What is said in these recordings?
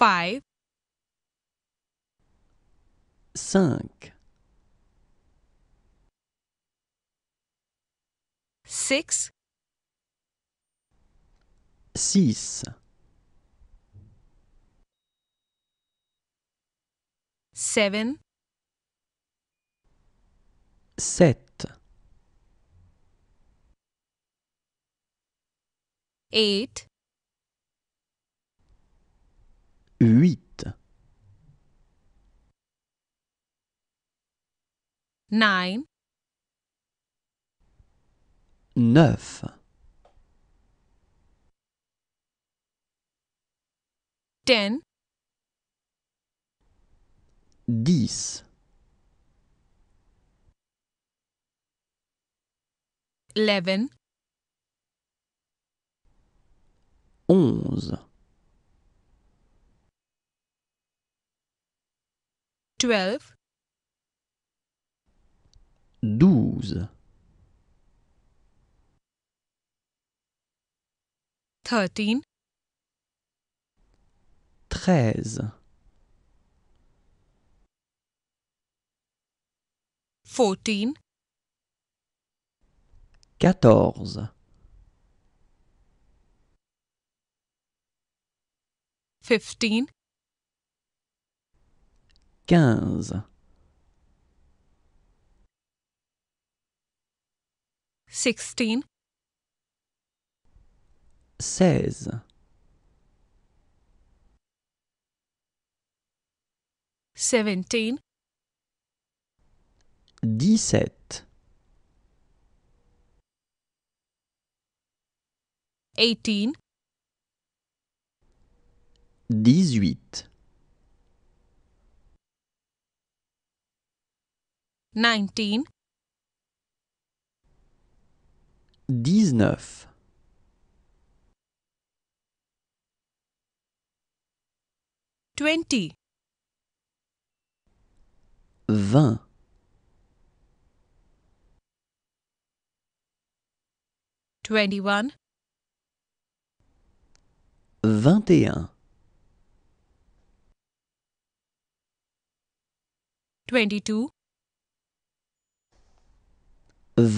Five. Cinq. Six. Six. Seven. Sept. Eight. 8 9 9 10 10 11 twelve, douze, thirteen, treize, fourteen, quatorze, fifteen, 15. 16. 16. 17. 17. 18. 18. nineteen dix-neuf twenty vingt twenty-one vingt et un twenty-two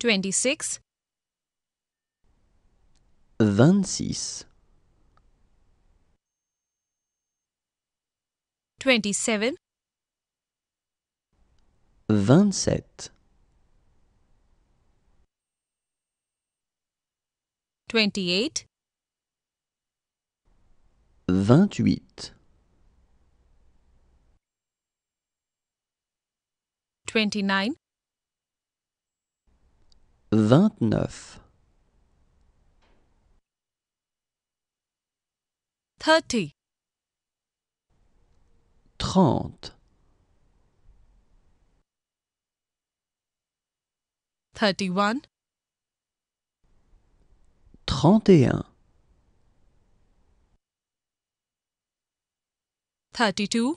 26 26 27 27 28 28 29 vingt-neuf, thirty, trente, thirty-one, trente et un, trente-deux,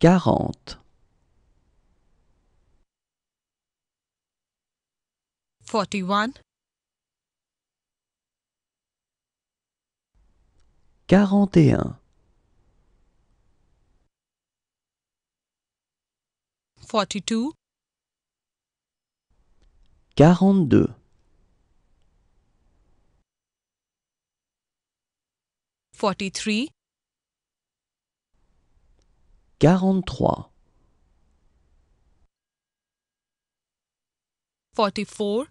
quarante. Forty-one. Quarante et un. Forty-two. Quarante-deux. Forty-three. Quarante-trois. Forty-four.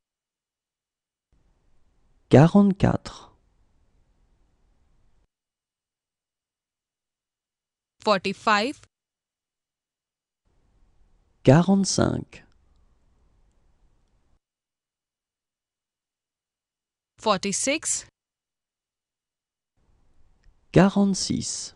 Quarante-quatre. Forty-five. Quarante-cinq. Forty-six. Quarante-six.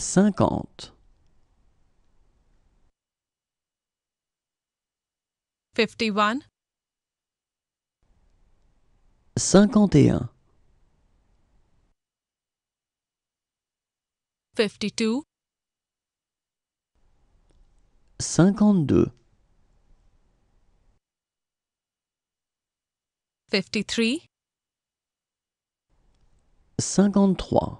50 51 51 52 52 53 53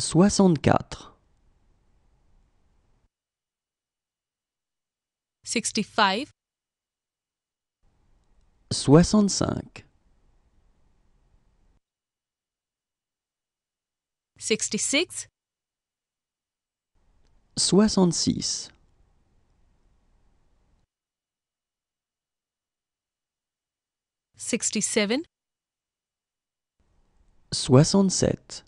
64 65 65 66 66 67 67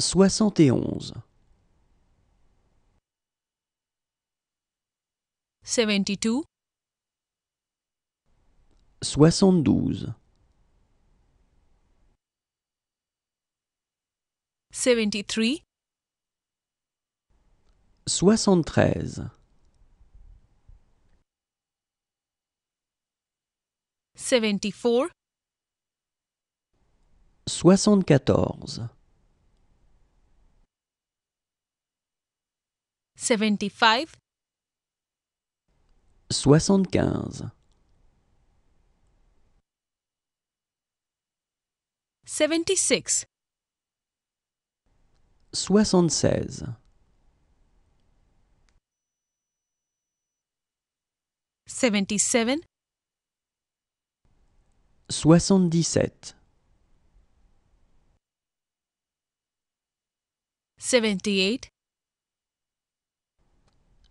71 72 72 73 73 74 74 75 75 76 76 77 77 78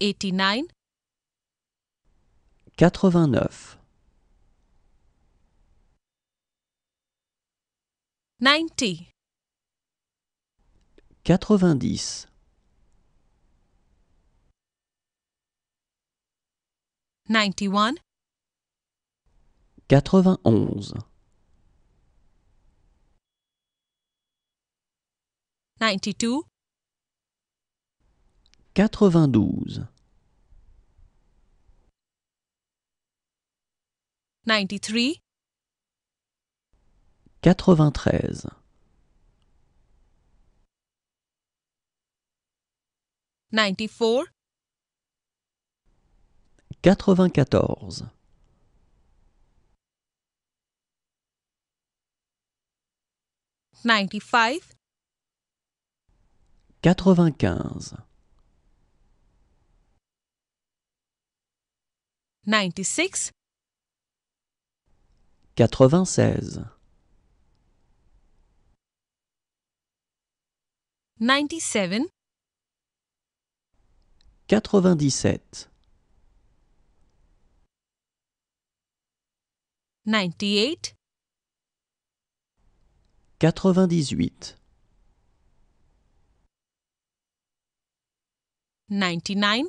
89 89 90 90 91 91 92 92 93 93 94 94 95 95 96 96 97 97 98 98 99